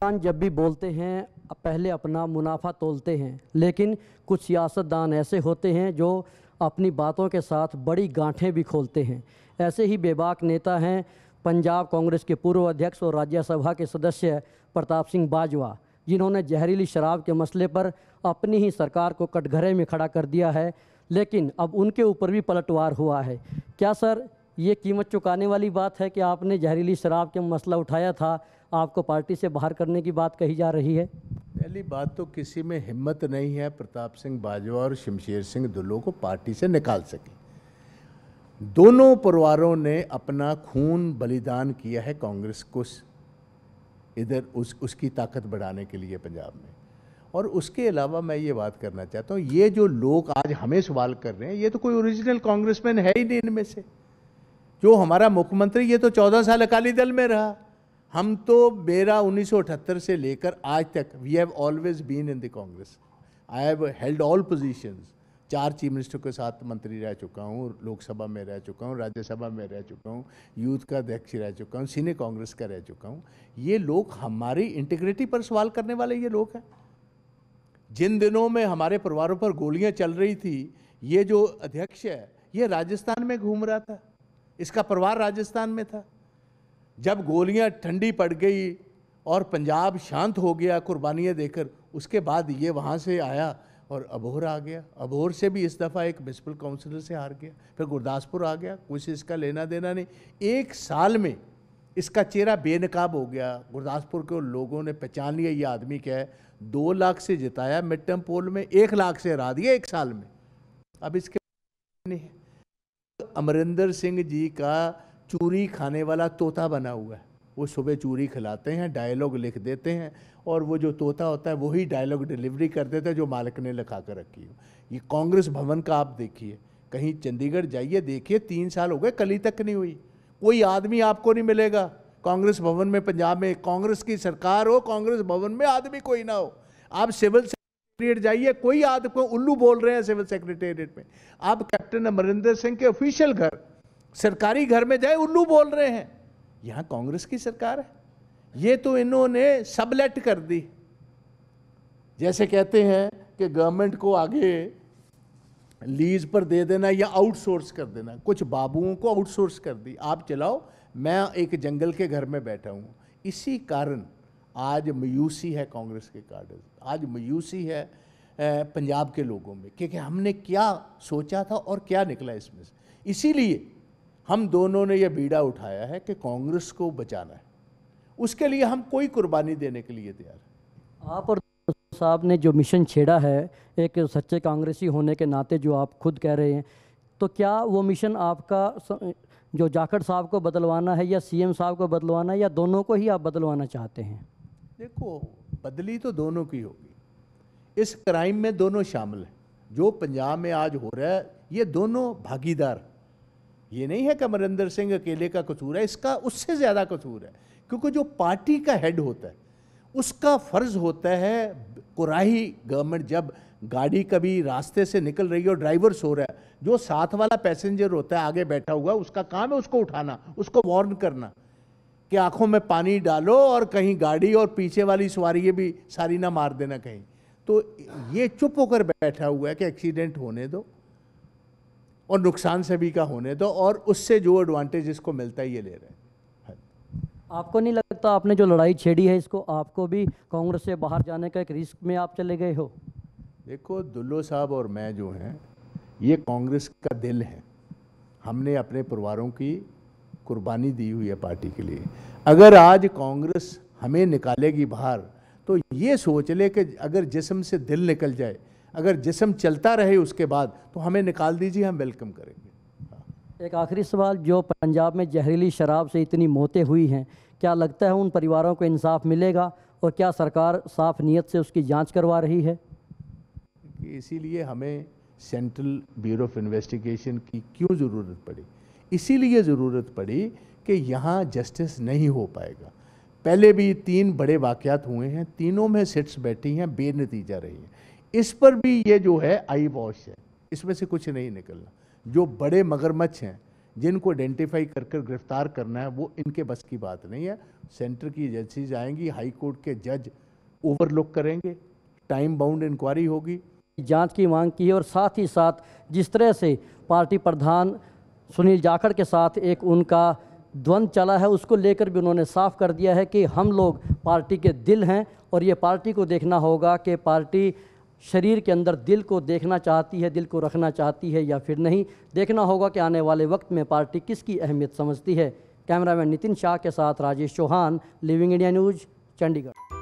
किसान जब भी बोलते हैं पहले अपना मुनाफा तोलते हैं लेकिन कुछ सियासतदान ऐसे होते हैं जो अपनी बातों के साथ बड़ी गांठें भी खोलते हैं ऐसे ही बेबाक नेता हैं पंजाब कांग्रेस के पूर्व अध्यक्ष और राज्यसभा के सदस्य प्रताप सिंह बाजवा जिन्होंने जहरीली शराब के मसले पर अपनी ही सरकार को कटघरे में खड़ा कर दिया है लेकिन अब उनके ऊपर भी पलटवार हुआ है क्या सर ये कीमत चुकाने वाली बात है कि आपने जहरीली शराब का मसला उठाया था आपको पार्टी से बाहर करने की बात कही जा रही है पहली बात तो किसी में हिम्मत नहीं है प्रताप सिंह बाजवा और शमशेर सिंह दुल्लो को पार्टी से निकाल सके दोनों परिवारों ने अपना खून बलिदान किया है कांग्रेस को इधर उस उसकी ताकत बढ़ाने के लिए पंजाब में और उसके अलावा मैं ये बात करना चाहता हूँ ये जो लोग आज हमें सवाल कर रहे हैं ये तो कोई ओरिजिनल कांग्रेसमैन है ही नहीं इनमें से जो हमारा मुख्यमंत्री ये तो चौदह साल अकाली दल में रहा हम तो मेरा 1978 से लेकर आज तक we have always been in the Congress I have held all positions चार चीफ मिनिस्टर के साथ मंत्री रह चुका हूँ लोकसभा में रह चुका हूँ राज्यसभा में रह चुका हूँ यूथ का अध्यक्ष रह चुका हूँ सीनियर कांग्रेस का रह चुका हूँ ये लोग हमारी इंटीग्रिटी पर सवाल करने वाले ये लोग हैं जिन दिनों में हमारे परिवारों पर गोलियाँ चल रही थी ये जो अध्यक्ष है ये राजस्थान में घूम रहा था इसका परिवार राजस्थान में था जब गोलियां ठंडी पड़ गई और पंजाब शांत हो गया कुर्बानियाँ देकर उसके बाद ये वहाँ से आया और अबोहर आ गया अबोहर से भी इस दफ़ा एक म्यूनसिपल काउंसिलर से हार गया फिर गुरदासपुर आ गया कुछ इसका लेना देना नहीं एक साल में इसका चेहरा बेनकाब हो गया गुरदासपुर के लोगों ने पहचान लिया ये आदमी क्या है दो लाख से जिताया मिड टर्म पोल में एक लाख से हरा दिया एक साल में अब इसके नहीं है अमरिंदर सिंह जी का चूरी खाने वाला तोता बना हुआ है वो सुबह चूरी खिलाते हैं डायलॉग लिख देते हैं और वो जो तोता होता है वही डायलॉग डिलीवरी कर देता है जो मालिक ने लिखा कर रखी हो ये कांग्रेस भवन का आप देखिए कहीं चंडीगढ़ जाइए देखिए तीन साल हो गए कली तक नहीं हुई कोई आदमी आपको नहीं मिलेगा कांग्रेस भवन में पंजाब में कांग्रेस की सरकार हो कांग्रेस भवन में आदमी कोई ना हो आप सिविल सेक्रेटेरिएट जाइए कोई आदमी उल्लू बोल रहे हैं सिविल सेक्रेटेरिएट में आप कैप्टन अमरिंदर सिंह के ऑफिशियल घर सरकारी घर में जाए उल्लू बोल रहे हैं यहाँ कांग्रेस की सरकार है ये तो इन्होंने सबलेट कर दी जैसे कहते हैं कि गवर्नमेंट को आगे लीज पर दे देना या आउटसोर्स कर देना कुछ बाबुओं को आउटसोर्स कर दी आप चलाओ मैं एक जंगल के घर में बैठा हूँ इसी कारण आज मयूसी है कांग्रेस के कार्डर आज मयूसी है पंजाब के लोगों में क्योंकि हमने क्या सोचा था और क्या निकला इसमें से इसीलिए हम दोनों ने यह बीड़ा उठाया है कि कांग्रेस को बचाना है उसके लिए हम कोई कुर्बानी देने के लिए तैयार हैं आप और साहब ने जो मिशन छेड़ा है एक सच्चे कांग्रेसी होने के नाते जो आप खुद कह रहे हैं तो क्या वो मिशन आपका जो जाखड़ साहब को बदलवाना है या सीएम साहब को बदलवाना है या दोनों को ही आप बदलवाना चाहते हैं देखो बदली तो दोनों की होगी इस क्राइम में दोनों शामिल हैं जो पंजाब में आज हो रहा है ये दोनों भागीदार हैं ये नहीं है कि अमरिंदर सिंह अकेले का कसूर है इसका उससे ज़्यादा कसूर है क्योंकि जो पार्टी का हेड होता है उसका फ़र्ज़ होता है कुराही गवर्नमेंट जब गाड़ी कभी रास्ते से निकल रही है और ड्राइवर सो रहा है जो साथ वाला पैसेंजर होता है आगे बैठा हुआ उसका काम है उसको उठाना उसको वार्न करना कि आंखों में पानी डालो और कहीं गाड़ी और पीछे वाली सवारी भी सारी ना मार देना कहीं तो ये चुप होकर बैठा हुआ है कि एक्सीडेंट होने दो और नुकसान सभी का होने दो और उससे जो एडवांटेज इसको मिलता है ये ले रहे हैं हाँ। आपको नहीं लगता आपने जो लड़ाई छेड़ी है इसको आपको भी कांग्रेस से बाहर जाने का एक रिस्क में आप चले गए हो देखो दुल्लो साहब और मैं जो हैं ये कांग्रेस का दिल है हमने अपने परिवारों की कुर्बानी दी हुई है पार्टी के लिए अगर आज कांग्रेस हमें निकालेगी बाहर तो ये सोच ले कि अगर जिसम से दिल निकल जाए अगर जिसम चलता रहे उसके बाद तो हमें निकाल दीजिए हम वेलकम करेंगे एक आखिरी सवाल जो पंजाब में जहरीली शराब से इतनी मौतें हुई हैं क्या लगता है उन परिवारों को इंसाफ मिलेगा और क्या सरकार साफ नीयत से उसकी जांच करवा रही है इसीलिए हमें सेंट्रल ब्यूरो ऑफ इन्वेस्टिगेशन की क्यों ज़रूरत पड़ी इसीलिए ज़रूरत पड़ी कि यहाँ जस्टिस नहीं हो पाएगा पहले भी तीन बड़े वाक़ हुए हैं तीनों में सिट्स बैठी हैं बेनतीजा रही हैं इस पर भी ये जो है आई वॉश है इसमें से कुछ नहीं निकलना जो बड़े मगरमच्छ हैं जिनको आइडेंटिफाई कर कर गिरफ्तार करना है वो इनके बस की बात नहीं है सेंटर की एजेंसीज आएंगी हाई कोर्ट के जज ओवरलुक करेंगे टाइम बाउंड इंक्वायरी होगी जांच की मांग की है और साथ ही साथ जिस तरह से पार्टी प्रधान सुनील जाखड़ के साथ एक उनका द्वंद चला है उसको लेकर भी उन्होंने साफ कर दिया है कि हम लोग पार्टी के दिल हैं और ये पार्टी को देखना होगा कि पार्टी शरीर के अंदर दिल को देखना चाहती है दिल को रखना चाहती है या फिर नहीं देखना होगा कि आने वाले वक्त में पार्टी किसकी अहमियत समझती है कैमरामैन नितिन शाह के साथ Rajesh Chauhan living India news Chandigarh